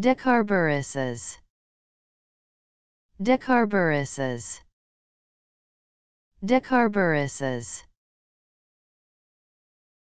Decarburuses Decarburuses Decarburuses